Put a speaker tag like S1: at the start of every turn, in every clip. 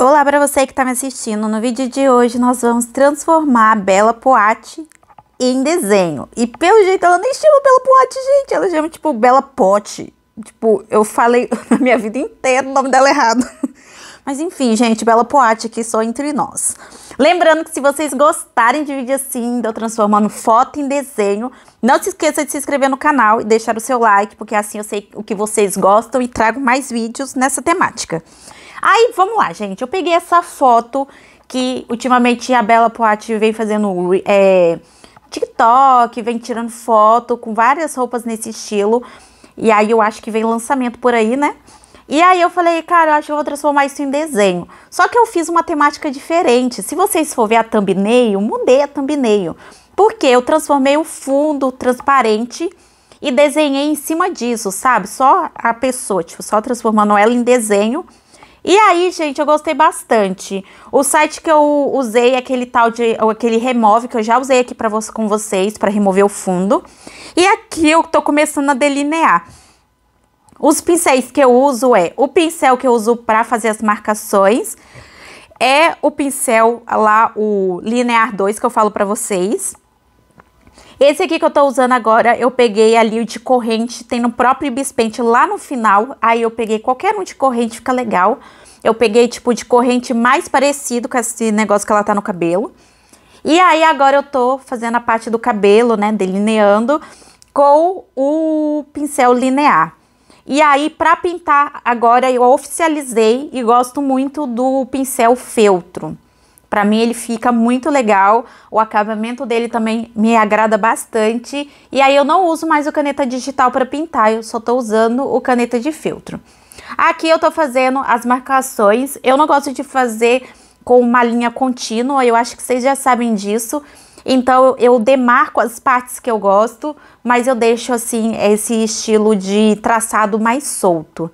S1: Olá para você que está me assistindo. No vídeo de hoje nós vamos transformar a Bela Poate em desenho. E pelo jeito ela nem chama Bela Poate, gente. Ela chama tipo Bela Pote. Tipo, eu falei na minha vida inteira o nome dela errado. Mas enfim, gente, Bela Poate aqui só entre nós. Lembrando que se vocês gostarem de vídeo assim, de eu transformando foto em desenho, não se esqueça de se inscrever no canal e deixar o seu like, porque assim eu sei o que vocês gostam e trago mais vídeos nessa temática. Aí, vamos lá, gente. Eu peguei essa foto que ultimamente a Bela Poati vem fazendo é, TikTok, vem tirando foto com várias roupas nesse estilo. E aí eu acho que vem lançamento por aí, né? E aí eu falei, cara, eu acho que eu vou transformar isso em desenho. Só que eu fiz uma temática diferente. Se vocês for ver a thumbnail, mudei a thumbnail. Porque eu transformei o fundo transparente e desenhei em cima disso, sabe? Só a pessoa, tipo, só transformando ela em desenho e aí, gente, eu gostei bastante. O site que eu usei é aquele tal de. aquele remove que eu já usei aqui pra, com vocês para remover o fundo. E aqui eu tô começando a delinear. Os pincéis que eu uso é o pincel que eu uso para fazer as marcações, é o pincel lá, o linear 2 que eu falo para vocês. Esse aqui que eu tô usando agora, eu peguei ali o de corrente, tem no próprio bispente lá no final. Aí eu peguei qualquer um de corrente, fica legal. Eu peguei, tipo, de corrente mais parecido com esse negócio que ela tá no cabelo. E aí agora eu tô fazendo a parte do cabelo, né, delineando com o pincel linear. E aí, pra pintar agora, eu oficializei e gosto muito do pincel feltro. Para mim ele fica muito legal, o acabamento dele também me agrada bastante. E aí eu não uso mais o caneta digital para pintar, eu só estou usando o caneta de filtro. Aqui eu tô fazendo as marcações, eu não gosto de fazer com uma linha contínua, eu acho que vocês já sabem disso. Então eu demarco as partes que eu gosto, mas eu deixo assim esse estilo de traçado mais solto.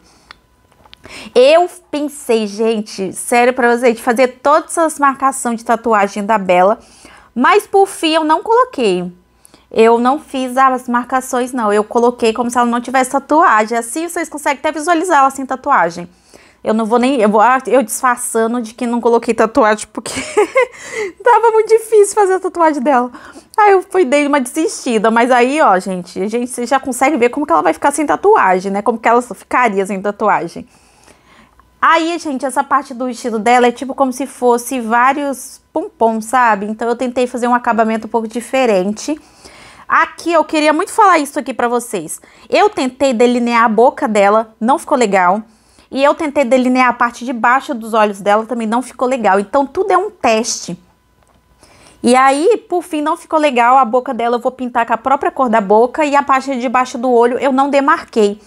S1: Eu pensei, gente, sério pra vocês, de fazer todas as marcações de tatuagem da Bela, mas por fim eu não coloquei. Eu não fiz as marcações, não. Eu coloquei como se ela não tivesse tatuagem. Assim vocês conseguem até visualizar ela sem tatuagem. Eu não vou nem. Eu, vou, ah, eu disfarçando de que não coloquei tatuagem, porque tava muito difícil fazer a tatuagem dela. Aí eu fui dei uma desistida, mas aí, ó, gente, a gente já consegue ver como que ela vai ficar sem tatuagem, né? Como que ela ficaria sem tatuagem. Aí, gente, essa parte do vestido dela é tipo como se fosse vários pompons, sabe? Então eu tentei fazer um acabamento um pouco diferente. Aqui eu queria muito falar isso aqui pra vocês. Eu tentei delinear a boca dela, não ficou legal. E eu tentei delinear a parte de baixo dos olhos dela, também não ficou legal. Então tudo é um teste. E aí, por fim, não ficou legal a boca dela, eu vou pintar com a própria cor da boca e a parte de baixo do olho eu não demarquei.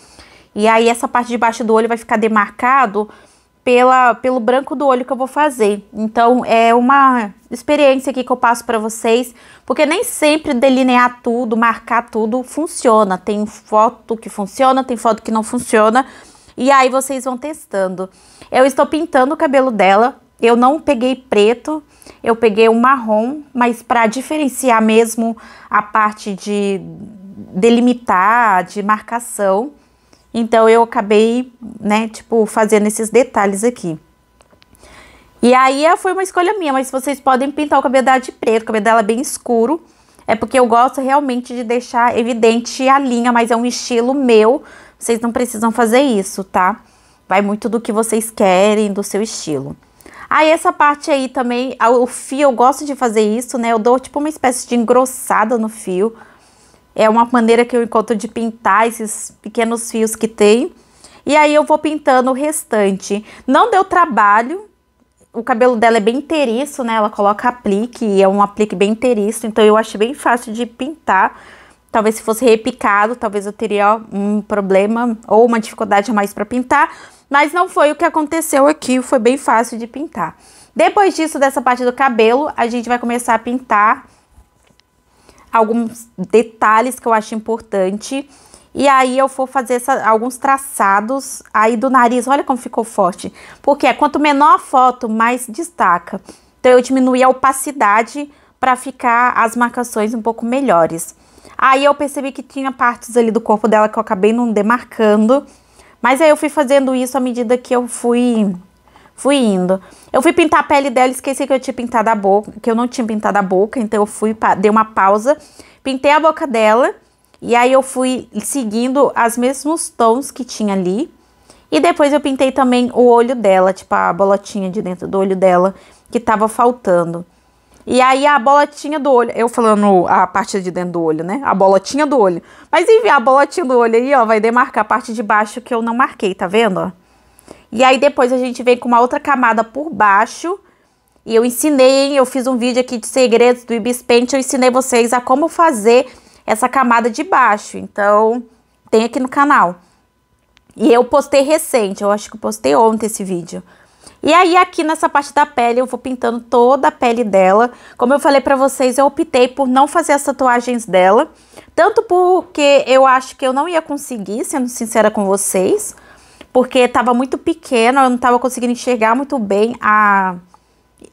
S1: E aí essa parte de baixo do olho vai ficar demarcado pela, pelo branco do olho que eu vou fazer. Então, é uma experiência aqui que eu passo para vocês, porque nem sempre delinear tudo, marcar tudo funciona. Tem foto que funciona, tem foto que não funciona, e aí vocês vão testando. Eu estou pintando o cabelo dela, eu não peguei preto, eu peguei um marrom, mas para diferenciar mesmo a parte de delimitar, de marcação, então eu acabei, né, tipo, fazendo esses detalhes aqui. E aí foi uma escolha minha, mas vocês podem pintar o cabelo dela de preto, o cabelo dela é bem escuro. É porque eu gosto realmente de deixar evidente a linha, mas é um estilo meu. Vocês não precisam fazer isso, tá? Vai muito do que vocês querem, do seu estilo. Aí ah, essa parte aí também, o fio, eu gosto de fazer isso, né? Eu dou tipo uma espécie de engrossada no fio é uma maneira que eu encontro de pintar esses pequenos fios que tem. E aí eu vou pintando o restante. Não deu trabalho. O cabelo dela é bem teriço, né? Ela coloca aplique e é um aplique bem teriço, Então eu achei bem fácil de pintar. Talvez se fosse repicado, talvez eu teria um problema ou uma dificuldade a mais para pintar. Mas não foi o que aconteceu aqui, foi bem fácil de pintar. Depois disso, dessa parte do cabelo, a gente vai começar a pintar alguns detalhes que eu acho importante. E aí eu for fazer essa, alguns traçados aí do nariz. Olha como ficou forte. Porque é, quanto menor a foto, mais destaca. Então eu diminuí a opacidade para ficar as marcações um pouco melhores. Aí eu percebi que tinha partes ali do corpo dela que eu acabei não demarcando. Mas aí eu fui fazendo isso à medida que eu fui Fui indo. Eu fui pintar a pele dela, esqueci que eu tinha pintado a boca, que eu não tinha pintado a boca, então eu fui, dei uma pausa, pintei a boca dela, e aí eu fui seguindo os mesmos tons que tinha ali. E depois eu pintei também o olho dela, tipo a bolotinha de dentro do olho dela que tava faltando. E aí a bolotinha do olho, eu falando a parte de dentro do olho, né? A bolotinha do olho. Mas enfim, a bolotinha do olho aí, ó, vai demarcar a parte de baixo que eu não marquei, tá vendo? E aí depois a gente vem com uma outra camada por baixo. E eu ensinei, eu fiz um vídeo aqui de segredos do Ibis Paint, eu ensinei vocês a como fazer essa camada de baixo. Então, tem aqui no canal. E eu postei recente, eu acho que eu postei ontem esse vídeo. E aí aqui nessa parte da pele eu vou pintando toda a pele dela. Como eu falei pra vocês, eu optei por não fazer as tatuagens dela. Tanto porque eu acho que eu não ia conseguir, sendo sincera com vocês porque estava muito pequena, eu não estava conseguindo enxergar muito bem a,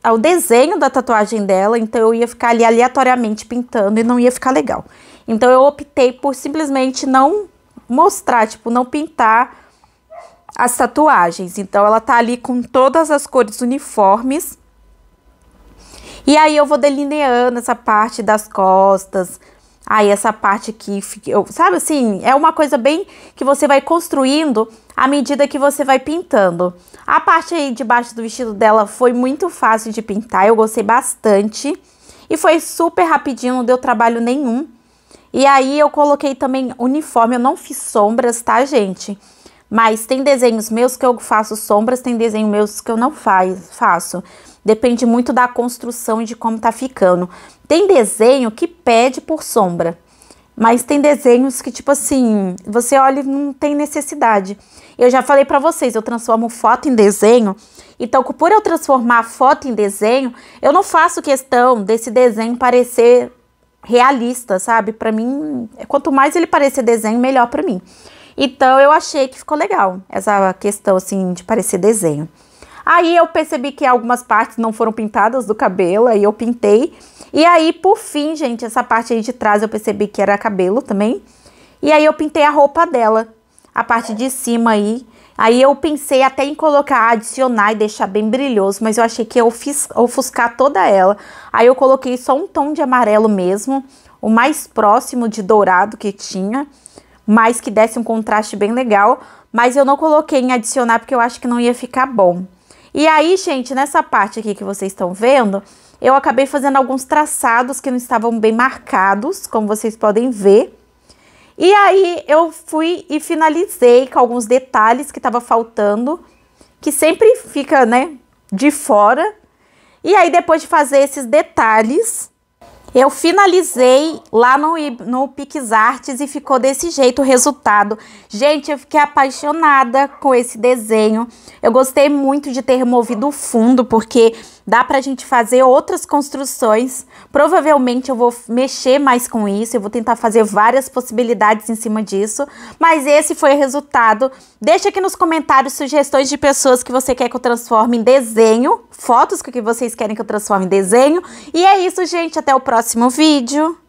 S1: a, o desenho da tatuagem dela, então eu ia ficar ali aleatoriamente pintando e não ia ficar legal. Então eu optei por simplesmente não mostrar, tipo, não pintar as tatuagens. Então ela tá ali com todas as cores uniformes. E aí eu vou delineando essa parte das costas, aí essa parte que eu, sabe assim, é uma coisa bem que você vai construindo à medida que você vai pintando. A parte aí de baixo do vestido dela foi muito fácil de pintar, eu gostei bastante. E foi super rapidinho, não deu trabalho nenhum. E aí eu coloquei também uniforme, eu não fiz sombras, tá, gente? Mas tem desenhos meus que eu faço sombras, tem desenho meus que eu não faz, faço. Depende muito da construção e de como tá ficando. Tem desenho que pede por sombra. Mas tem desenhos que, tipo assim, você olha e não tem necessidade. Eu já falei para vocês, eu transformo foto em desenho. Então, por eu transformar foto em desenho, eu não faço questão desse desenho parecer realista, sabe? Para mim, é quanto mais ele parecer desenho, melhor para mim. Então, eu achei que ficou legal essa questão assim de parecer desenho. Aí eu percebi que algumas partes não foram pintadas do cabelo, aí eu pintei. E aí, por fim, gente, essa parte aí de trás eu percebi que era cabelo também. E aí eu pintei a roupa dela, a parte de cima aí. Aí eu pensei até em colocar, adicionar e deixar bem brilhoso, mas eu achei que ia ofuscar toda ela. Aí eu coloquei só um tom de amarelo mesmo, o mais próximo de dourado que tinha, mas que desse um contraste bem legal. Mas eu não coloquei em adicionar porque eu acho que não ia ficar bom. E aí, gente, nessa parte aqui que vocês estão vendo, eu acabei fazendo alguns traçados que não estavam bem marcados, como vocês podem ver. E aí eu fui e finalizei com alguns detalhes que estava faltando, que sempre fica, né, de fora. E aí depois de fazer esses detalhes, eu finalizei lá no, no PixArtes e ficou desse jeito o resultado. Gente, eu fiquei apaixonada com esse desenho. Eu gostei muito de ter removido o fundo, porque Dá para a gente fazer outras construções. Provavelmente eu vou mexer mais com isso, eu vou tentar fazer várias possibilidades em cima disso. Mas esse foi o resultado. Deixa aqui nos comentários sugestões de pessoas que você quer que eu transforme em desenho, fotos que vocês querem que eu transforme em desenho. E é isso, gente. Até o próximo vídeo.